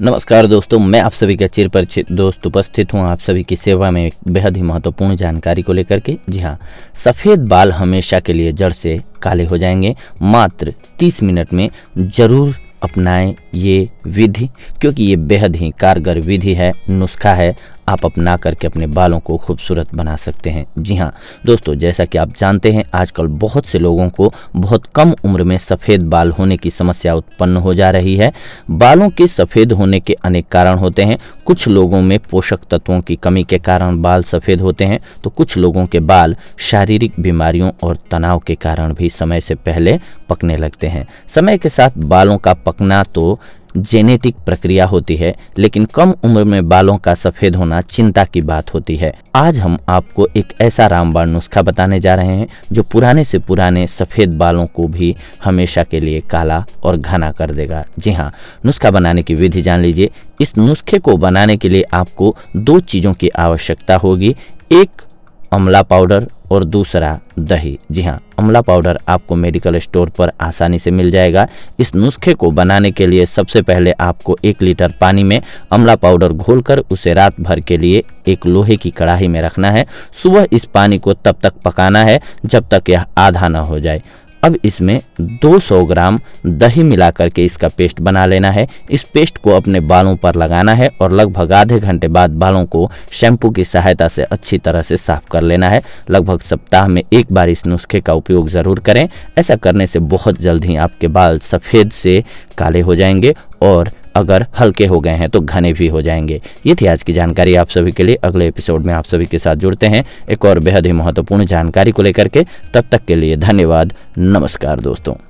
नमस्कार दोस्तों मैं आप सभी का चिर परिचित दोस्त उपस्थित हूँ आप सभी की सेवा में बेहद ही महत्वपूर्ण जानकारी को लेकर के जी हाँ सफ़ेद बाल हमेशा के लिए जड़ से काले हो जाएंगे मात्र 30 मिनट में ज़रूर अपनाएं ये विधि क्योंकि ये बेहद ही कारगर विधि है नुस्खा है आप अपना करके अपने बालों को खूबसूरत बना सकते हैं जी हाँ दोस्तों जैसा कि आप जानते हैं आजकल बहुत से लोगों को बहुत कम उम्र में सफ़ेद बाल होने की समस्या उत्पन्न हो जा रही है बालों के सफ़ेद होने के अनेक कारण होते हैं कुछ लोगों में पोषक तत्वों की कमी के कारण बाल सफ़ेद होते हैं तो कुछ लोगों के बाल शारीरिक बीमारियों और तनाव के कारण भी समय से पहले पकने लगते हैं समय के साथ बालों का पकना तो जेनेटिक प्रक्रिया होती है लेकिन कम उम्र में बालों का सफेद होना चिंता की बात होती है आज हम आपको एक ऐसा रामबाण नुस्खा बताने जा रहे हैं जो पुराने से पुराने सफेद बालों को भी हमेशा के लिए काला और घना कर देगा जी हाँ नुस्खा बनाने की विधि जान लीजिए इस नुस्खे को बनाने के लिए आपको दो चीज़ों की आवश्यकता होगी एक अमला पाउडर और दूसरा दही जी हाँ अमला पाउडर आपको मेडिकल स्टोर पर आसानी से मिल जाएगा इस नुस्खे को बनाने के लिए सबसे पहले आपको एक लीटर पानी में अमला पाउडर घोलकर उसे रात भर के लिए एक लोहे की कढ़ाई में रखना है सुबह इस पानी को तब तक पकाना है जब तक यह आधा ना हो जाए अब इसमें 200 ग्राम दही मिला करके इसका पेस्ट बना लेना है इस पेस्ट को अपने बालों पर लगाना है और लगभग आधे घंटे बाद बालों को शैम्पू की सहायता से अच्छी तरह से साफ कर लेना है लगभग सप्ताह में एक बार इस नुस्खे का उपयोग ज़रूर करें ऐसा करने से बहुत जल्द ही आपके बाल सफ़ेद से काले हो जाएंगे और अगर हल्के हो गए हैं तो घने भी हो जाएंगे ये थी आज की जानकारी आप सभी के लिए अगले एपिसोड में आप सभी के साथ जुड़ते हैं एक और बेहद ही महत्वपूर्ण जानकारी को लेकर के तब तक के लिए धन्यवाद नमस्कार दोस्तों